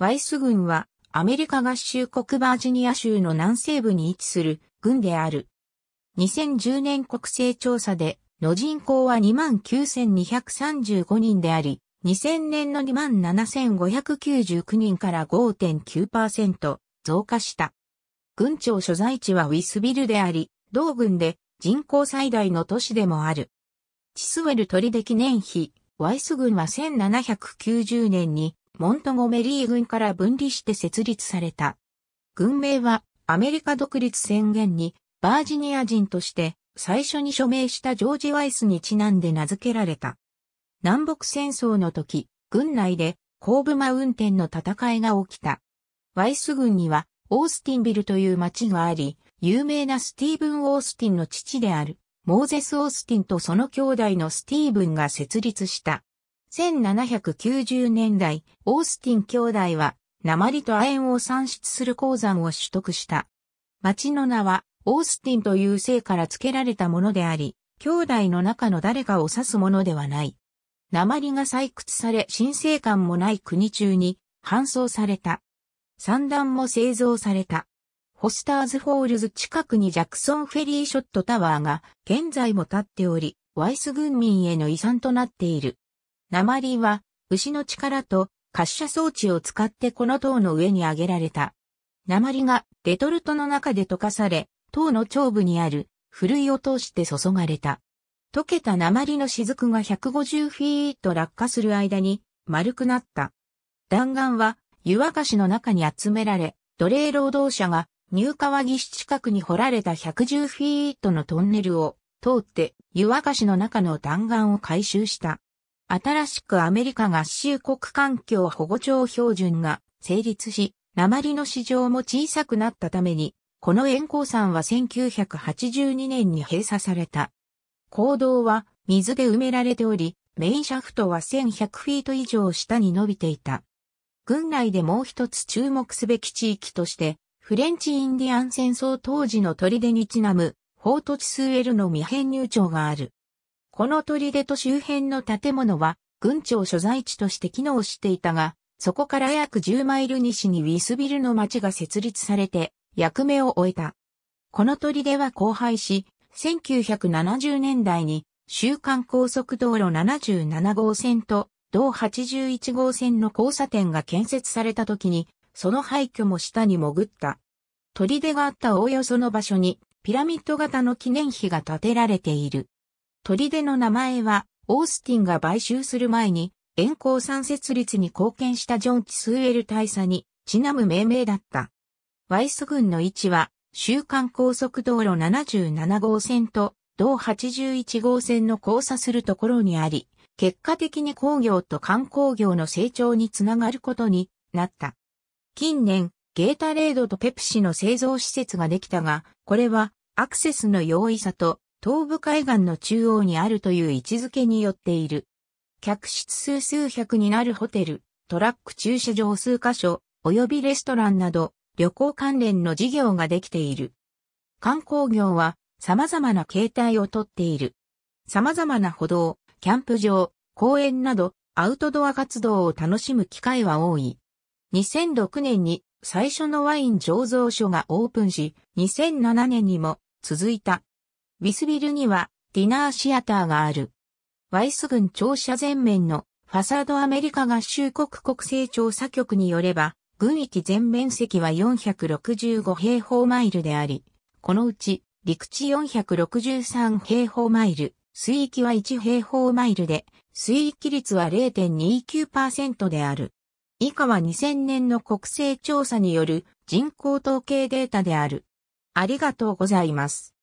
ワイス郡はアメリカ合衆国バージニア州の南西部に位置する郡である。2010年国勢調査での人口は29,235人であり、2000年の27,599人から5.9%増加した。郡庁所在地はウィスビルであり、同郡で人口最大の都市でもある。チスウェル取出記念碑、ワイス郡は1790年にモントゴメリー軍から分離して設立された。軍名はアメリカ独立宣言にバージニア人として最初に署名したジョージ・ワイスにちなんで名付けられた。南北戦争の時、軍内でコーブマウンテンの戦いが起きた。ワイス軍にはオースティンビルという町があり、有名なスティーブン・オースティンの父である、モーゼス・オースティンとその兄弟のスティーブンが設立した。1790年代、オースティン兄弟は、鉛と亜鉛を産出する鉱山を取得した。町の名は、オースティンという姓から付けられたものであり、兄弟の中の誰かを指すものではない。鉛が採掘され、新生感もない国中に搬送された。三段も製造された。ホスターズフォールズ近くにジャクソンフェリーショットタワーが現在も建っており、ワイス軍民への遺産となっている。鉛は、牛の力と滑車装置を使ってこの塔の上に上げられた。鉛がレトルトの中で溶かされ、塔の頂部にある、ふるいを通して注がれた。溶けた鉛の雫が150フィート落下する間に丸くなった。弾丸は湯沸かしの中に集められ、奴隷労働者が入川岸近くに掘られた110フィートのトンネルを通って湯沸かしの中の弾丸を回収した。新しくアメリカ合衆国環境保護庁標準が成立し、鉛の市場も小さくなったために、この沿鉱山は1982年に閉鎖された。坑道は水で埋められており、メインシャフトは1100フィート以上下に伸びていた。軍内でもう一つ注目すべき地域として、フレンチインディアン戦争当時の砦にちなむ、フォートチスルの未編入庁がある。この砦と周辺の建物は、軍庁所在地として機能していたが、そこから約10マイル西にウィスビルの町が設立されて、役目を終えた。この砦は荒廃し、1970年代に、週刊高速道路77号線と、同81号線の交差点が建設された時に、その廃墟も下に潜った。砦があったおおよその場所に、ピラミッド型の記念碑が建てられている。砦の名前は、オースティンが買収する前に、遠行産設立に貢献したジョン・キスウェル大佐に、ちなむ命名だった。ワイス軍の位置は、週間高速道路77号線と、同81号線の交差するところにあり、結果的に工業と観光業の成長につながることになった。近年、ゲータレードとペプシの製造施設ができたが、これはアクセスの容易さと東部海岸の中央にあるという位置づけによっている。客室数数百になるホテル、トラック駐車場数箇所、及びレストランなど、旅行関連の事業ができている。観光業は様々な形態をとっている。様々な歩道、キャンプ場、公園など、アウトドア活動を楽しむ機会は多い。2006年に最初のワイン醸造所がオープンし、2007年にも続いたウィスビルにはディナーシアターがある。ワイス郡庁舎前面のファサードアメリカ合衆国国勢調査局によれば、軍域全面積は465平方マイルであり、このうち陸地463平方マイル、水域は1平方マイルで、水域率は0.29%である。以下は2000年の国勢調査による人口統計データである。ありがとうございます。